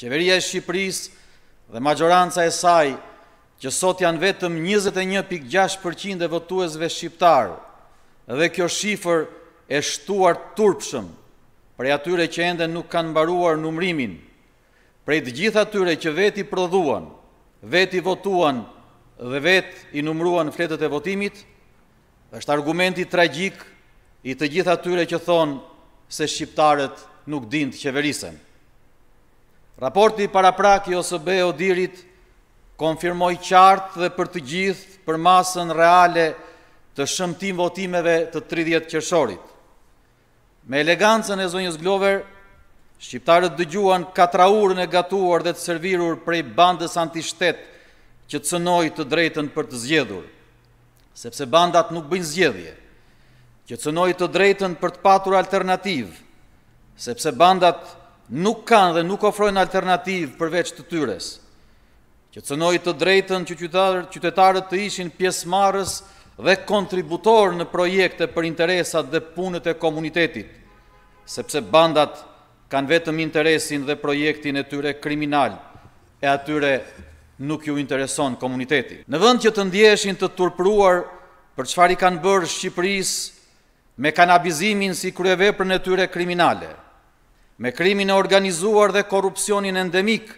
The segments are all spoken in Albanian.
Qeveria e Shqipëris dhe majoranca e saj, që sot janë vetëm 21.6% e votuesve shqiptarë, dhe kjo shifër e shtuar turpshëm për e atyre që ende nuk kanë baruar numrimin, për e të gjitha atyre që veti prodhuan, veti votuan dhe vet i numruan fletët e votimit, është argumenti tragik i të gjitha atyre që thonë se shqiptarët nuk dindë të Raporti para praki ose be odirit konfirmoj qartë dhe për të gjithë për masën reale të shëmtim votimeve të 30 qërshorit. Me elegancën e zonjës Glover, Shqiptarët dëgjuan katraurën e gatuar dhe të servirur prej bandës antishtet që të cënoj të drejten për të zjedhur, sepse bandat nuk bëjnë zjedhje, që të cënoj të drejten për të patur alternativë, sepse bandat nuk kanë dhe nuk ofrojnë alternativë përveç të tyres, që cënoj të drejtën që qytetarët të ishin marës dhe kontributor në projekte për interesat dhe punët e komunitetit, sepse bandat kanë vetëm interesin dhe projektin e tyre kriminal, e atyre nuk ju intereson komuniteti. Në vënd që të ndjeshin të turpruar për qëfar i kanë bërë Shqipëris me kanabizimin si kryeve për në tyre kriminale, me krimin e organizuar dhe korupcionin endemik,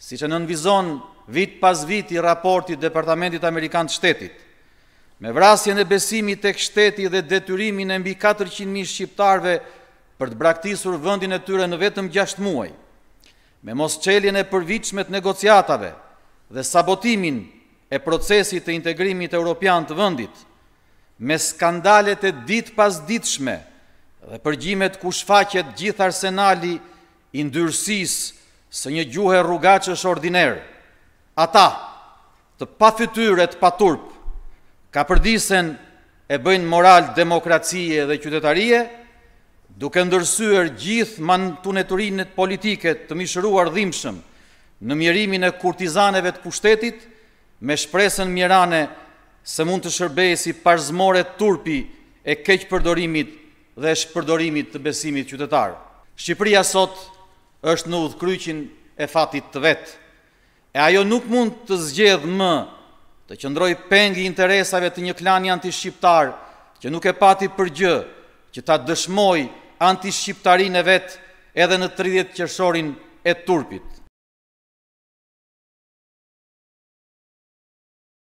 si që nënvizon vit pas vit i raportit Departamentit Amerikanë të shtetit, me vrasjen e besimit të kështeti dhe detyrimin e mbi 400.000 shqiptarve për të braktisur vëndin e tyre në vetëm 6 muaj, me mos qeljen e përvichmet negociatave dhe sabotimin e procesit të integrimit e Europian të vëndit, me skandalet e dit pas ditshme dhe përgjimet ku shfaqet gjithë arsenali i ndyrësis së një gjuhe rrugaqës ordinerë. Ata, të pa fytyre të pa turp, ka përdisen e bëjnë moral demokracie dhe qytetarie, duke ndërsyër gjithë mantuneturinit politiket të mishëruar dhimshëm në mjerimin e kurtizaneve të pushtetit, me shpresën mjerane se mund të shërbej si parzmore turpi e keqë përdorimit dhe shpërdorimit të besimit qytetar. Shqipëria sot është në udhkryqin e fatit të vetë, e ajo nuk mund të zgjedhë më të qëndroj pengi interesave të një klani antishqiptar që nuk e pati përgjë që ta dëshmoj antishqiptarin e vetë edhe në 30 qërshorin e turpit.